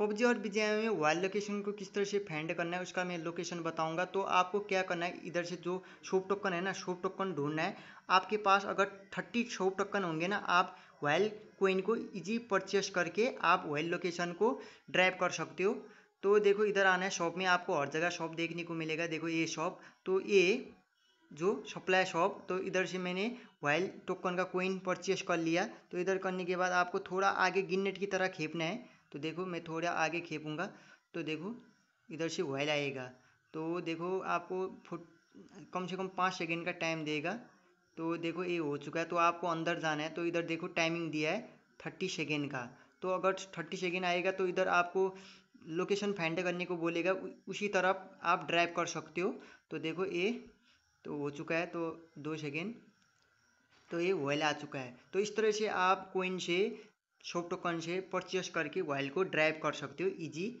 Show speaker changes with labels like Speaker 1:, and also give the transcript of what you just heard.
Speaker 1: PUBG और B में while location को किस तरह से फाइंड करना है उसका मैं लोकेशन बताऊंगा तो आपको क्या करना है इधर से जो शोप टोकन है ना शोप टोकन ढूंढना है आपके पास अगर थर्टी शोप टोकन होंगे ना आप वाइल कोइन को इजी परचेस करके आप वाइल लोकेशन को ड्राइव कर सकते हो तो देखो इधर आना है शॉप में आपको हर जगह शॉप देखने को मिलेगा देखो ये शॉप तो ये जो सप्लाई शॉप तो इधर से मैंने वाइल टोकन का कोइन परचेस कर लिया तो इधर करने के बाद आपको थोड़ा आगे गिननेट की तरह खेपना है तो देखो मैं थोड़ा आगे खेपूँगा तो देखो इधर से वॉयल आएगा तो देखो आपको फुट कम से कम पाँच सेकेंड का टाइम देगा तो देखो ये हो चुका है तो आपको अंदर जाना है तो इधर देखो टाइमिंग दिया है थर्टी सेकेंड का तो अगर थर्टी सेकेंड आएगा तो इधर आपको लोकेशन फाइंड करने को बोलेगा उसी तरफ आप ड्राइव कर सकते हो तो देखो ये तो हो चुका है तो दो सेकेंड तो ये वॉयल आ चुका है तो इस तरह से आप कोइन से छोटो टोकन से पर्चेस करके वाइल को ड्राइव कर सकते हो इजी